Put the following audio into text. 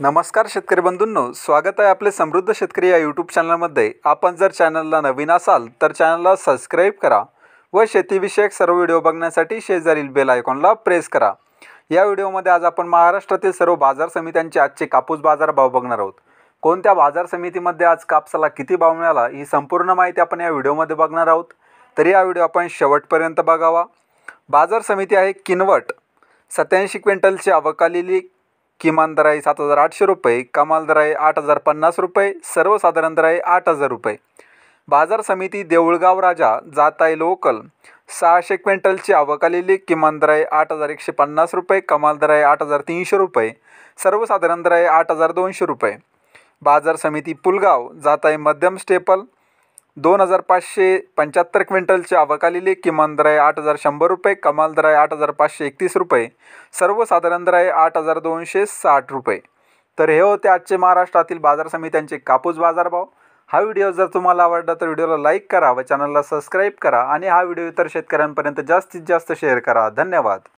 नमस्कार शेतकरी बंधूंनो स्वागत आहे आपले समृद्ध शेतकरी या यूट्यूब चॅनलमध्ये आपण जर चॅनलला नवीन असाल तर चॅनलला सबस्क्राईब करा व शेतीविषयक सर्व व्हिडिओ बघण्यासाठी शेजारील बेल आयकॉनला प्रेस करा या व्हिडिओमध्ये आज आपण महाराष्ट्रातील सर्व बाजार समित्यांचे आजचे कापूस बाजार भाव बघणार आहोत कोणत्या बाजार समितीमध्ये आज कापसाला किती भाव मिळाला ही संपूर्ण माहिती आपण या व्हिडिओमध्ये बघणार आहोत तरी या व्हिडिओ आपण शेवटपर्यंत बघावा बाजार समिती आहे किनवट सत्याऐंशी क्विंटलची आवक किमान दर आहे सात हजार आठशे रुपये कमाल दर आहे आठ हजार पन्नास रुपये सर्वसाधारण दर आहे आठ हजार रुपये बाजार समिती देऊळगाव राजा आहे लोकल सहाशे क्विंटलची आवक आलेली किमान दर आहे आठ हजार एकशे पन्नास रुपये कमाल दर आहे आठ हजार तीनशे रुपये सर्वसाधारण दर आहे आठ हजार दोनशे रुपये बाजार समिती पुलगाव जात आहे मध्यम स्टेपल दोन हजार पाचशे पंच्याहत्तर क्विंटलचे आवकालिली किमान दर आहे आठ हजार शंभर रुपये कमाल दर आहे आठ हजार पाचशे एकतीस रुपये सर्वसाधारण दर आहे आठ हजार दोनशे साठ रुपये तर हे होते आजचे महाराष्ट्रातील बाजार समित्यांचे कापूस बाजारभाव हा व्हिडिओ जर तुम्हाला आवडला तर व्हिडिओला लाईक करा व चॅनलला सबस्क्राईब करा आणि हा व्हिडिओ इतर शेतकऱ्यांपर्यंत जास्तीत जास्त शेअर करा धन्यवाद